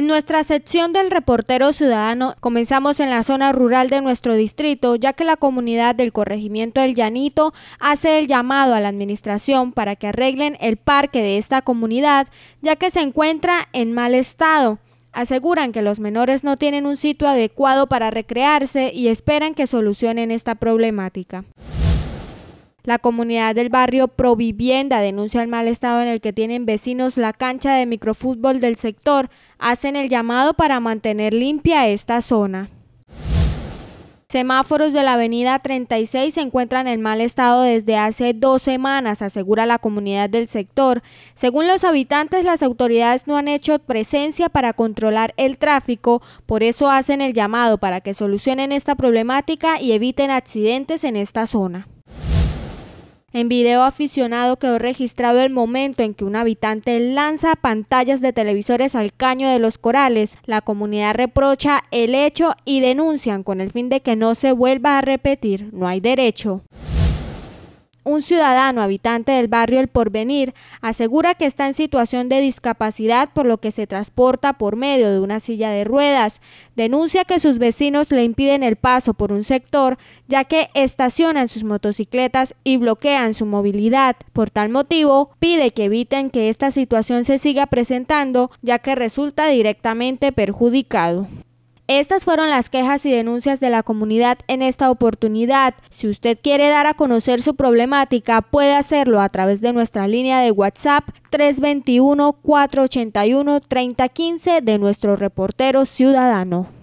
En nuestra sección del reportero ciudadano comenzamos en la zona rural de nuestro distrito, ya que la comunidad del corregimiento del Llanito hace el llamado a la administración para que arreglen el parque de esta comunidad, ya que se encuentra en mal estado. Aseguran que los menores no tienen un sitio adecuado para recrearse y esperan que solucionen esta problemática. La comunidad del barrio Provivienda denuncia el mal estado en el que tienen vecinos la cancha de microfútbol del sector. Hacen el llamado para mantener limpia esta zona. Semáforos de la avenida 36 se encuentran en mal estado desde hace dos semanas, asegura la comunidad del sector. Según los habitantes, las autoridades no han hecho presencia para controlar el tráfico, por eso hacen el llamado para que solucionen esta problemática y eviten accidentes en esta zona. En video aficionado quedó registrado el momento en que un habitante lanza pantallas de televisores al caño de los corales. La comunidad reprocha el hecho y denuncian con el fin de que no se vuelva a repetir. No hay derecho un ciudadano habitante del barrio El Porvenir asegura que está en situación de discapacidad por lo que se transporta por medio de una silla de ruedas. Denuncia que sus vecinos le impiden el paso por un sector ya que estacionan sus motocicletas y bloquean su movilidad. Por tal motivo, pide que eviten que esta situación se siga presentando ya que resulta directamente perjudicado. Estas fueron las quejas y denuncias de la comunidad en esta oportunidad. Si usted quiere dar a conocer su problemática, puede hacerlo a través de nuestra línea de WhatsApp 321-481-3015 de nuestro reportero ciudadano.